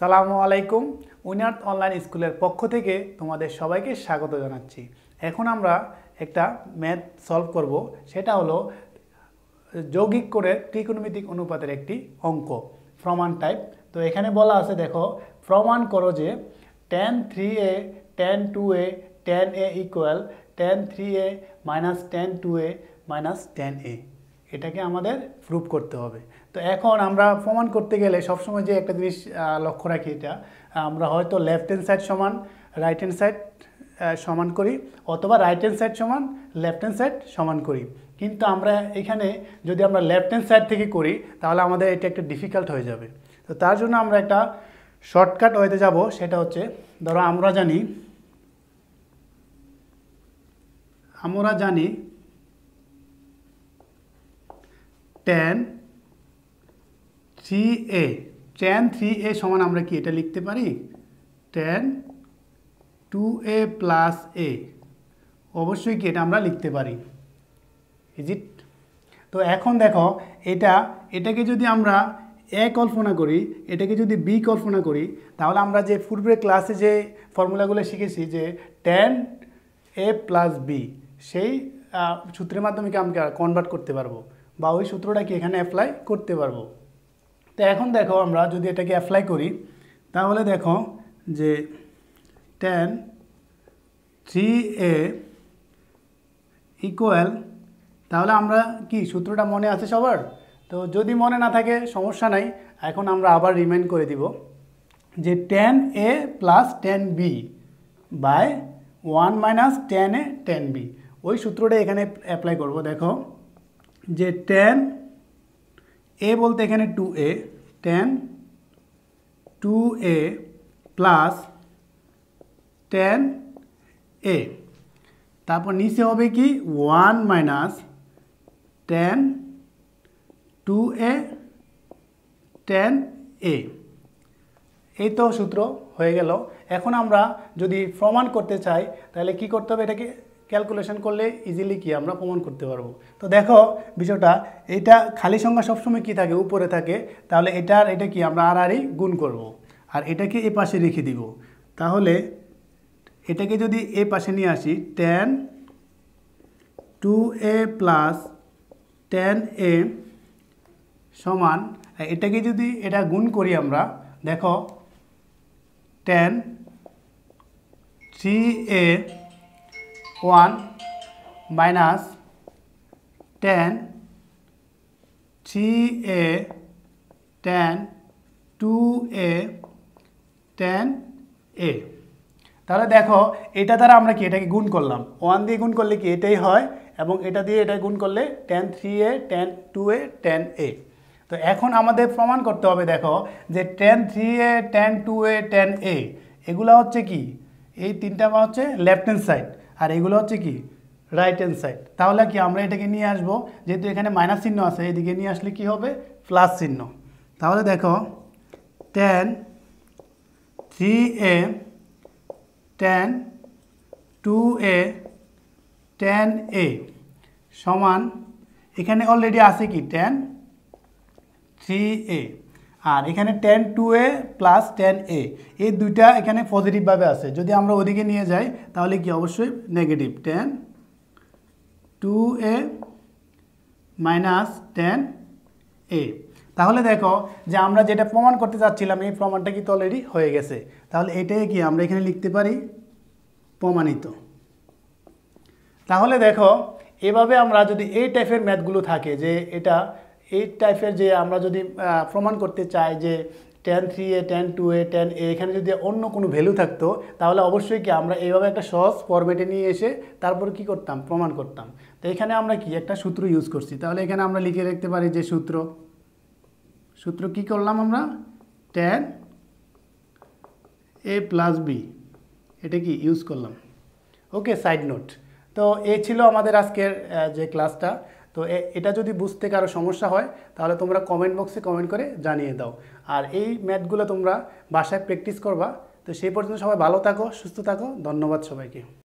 সালামু আলাইকুম উইনার্থ অনলাইন স্কুলের পক্ষ থেকে তোমাদের সবাইকে স্বাগত জানাচ্ছি এখন আমরা একটা ম্যাথ সলভ করব সেটা হলো যৌগিক করে ত্রিকোণমিতিক অনুপাতের একটি অঙ্ক প্রমাণ টাইপ তো এখানে বলা আছে দেখো প্রমাণ করো যে ten three A ten two A ten A equal tan three A minus tan two A minus ten A এটাকে আমাদের প্রুভ করতে হবে তো এখন আমরা প্রমাণ করতে গেলে সবসময় যে একটা জিনিস লক্ষ্য রাখি এটা আমরা হয়তো লেফট হ্যান্ড সাইড সমান রাইট হ্যান্ড সাইড সমান করি অথবা রাইট হ্যান্ড সাইড সমান লেফট হ্যান্ড সাইড সমান করি কিন্তু আমরা এখানে যদি আমরা লেফট হ্যান্ড সাইড থেকে করি তাহলে আমাদের এটা একটা ডিফিকাল্ট হয়ে যাবে তো তার জন্য আমরা একটা শর্টকাট হইতে যাব সেটা হচ্ছে ধরো আমরা জানি আমরা জানি tan three A tan three A সমান আমরা কি এটা লিখতে পারি tan two A plus A অবশ্যই কি এটা আমরা লিখতে পারি ইজ ইট তো এখন দেখো এটা এটাকে যদি আমরা এ কল্পনা করি এটাকে যদি বি কল্পনা করি তাহলে আমরা যে পূর্বের ক্লাসে যে ফর্মুলাগুলো শিখেছি যে ট্যান এ প্লাস বি সেই সূত্রের মাধ্যমে কি আমরা কনভার্ট করতে পারবো বা ওই সূত্রটাকে এখানে অ্যাপ্লাই করতে পারবো তো এখন দেখো আমরা যদি এটাকে অ্যাপ্লাই করি তাহলে দেখো যে টেন থ্রি এ ইকুয়াল তাহলে আমরা কি সূত্রটা মনে আছে সবার তো যদি মনে না থাকে সমস্যা নাই এখন আমরা আবার রিমাইন্ড করে দিব যে tan A plus tan B by one minus ten A tan B ওই সূত্রটা এখানে অ্যাপ্লাই করব দেখো যে টেন এ বলতে এখানে two A ten two A plus ten A তারপর নিচে হবে কি ওয়ান মাইনাস টেন টু এ টেন এ এই তো সূত্র হয়ে গেল এখন আমরা যদি প্রমাণ করতে চাই তাহলে কি করতে হবে এটাকে ক্যালকুলেশন করলে ইজিলি কি আমরা প্রমাণ করতে পারবো তো দেখো বিষয়টা এটা খালি সংখ্যা সবসময় কি থাকে উপরে থাকে তাহলে এটার এটা কি আমরা আর আরই e গুণ করব। আর এটাকে এ পাশে রেখে দিব তাহলে এটাকে যদি এ পাশে নিয়ে আসি ten two A plus ten a সমান এটাকে যদি এটা গুণ করি আমরা দেখো ten three a one minus ten three A ten two A ten a তাহলে দেখো এটা দ্বারা আমরা কি এটাকে গুণ করলাম ওয়ান দিয়ে গুণ করলে কি এটাই হয় এবং এটা দিয়ে এটা গুণ করলে ten three A ten two A ten a তো এখন আমাদের প্রমাণ করতে হবে দেখো যে ten three A ten two A ten a এগুলা হচ্ছে কি এই তিনটা হচ্ছে লেফট হ্যান্ড সাইড আর এগুলো হচ্ছে কি রাইট হ্যান্ড সাইড তাহলে কি আমরা এটাকে নিয়ে আসব যেহেতু এখানে মাইনাস চিহ্ন আছে এদিকে নিয়ে আসলে কি হবে প্লাস চিহ্ন তাহলে দেখো ten three A ten two A ten a সমান এখানে অলরেডি আছে কি টেন থ্রি এ আর এখানে টেন টু এ প্লাস টেন এ এই দুইটা এখানে পজিটিভভাবে আছে যদি আমরা ওদিকে নিয়ে যাই তাহলে কি অবশ্যই negative ten two A minus ten a তাহলে দেখো যে আমরা যেটা প্রমাণ করতে চাচ্ছিলাম এই প্রমাণটা কিন্তু অলরেডি হয়ে গেছে তাহলে এটাই কি আমরা এখানে লিখতে পারি প্রমাণিত তাহলে দেখো এভাবে আমরা যদি এই টাইপের ম্যাথগুলো থাকে যে এটা এই টাইপের যে আমরা যদি প্রমাণ করতে চাই যে ten three A ten two A ten a এখানে যদি অন্য কোনো ভ্যালু থাকতো তাহলে অবশ্যই কি আমরা এইভাবে একটা সহজ ফরম্যাটে নিয়ে এসে তারপর কি করতাম প্রমাণ করতাম তো এখানে আমরা কি একটা সূত্র ইউজ করছি তাহলে এখানে আমরা লিখে রাখতে পারি যে সূত্র সূত্র কি করলাম আমরা টেন এ প্লাস বি এটা কি ইউজ করলাম ওকে সাইড নোট তো এ ছিল আমাদের আজকের যে ক্লাসটা তো এটা যদি বুঝতে কারো সমস্যা হয় তাহলে তোমরা কমেন্ট বক্সে কমেন্ট করে জানিয়ে দাও আর এই ম্যাথগুলো তোমরা বাসায় প্র্যাকটিস করবা তো সেই পর্যন্ত সবাই ভালো থাকো সুস্থ থাকো ধন্যবাদ সবাইকে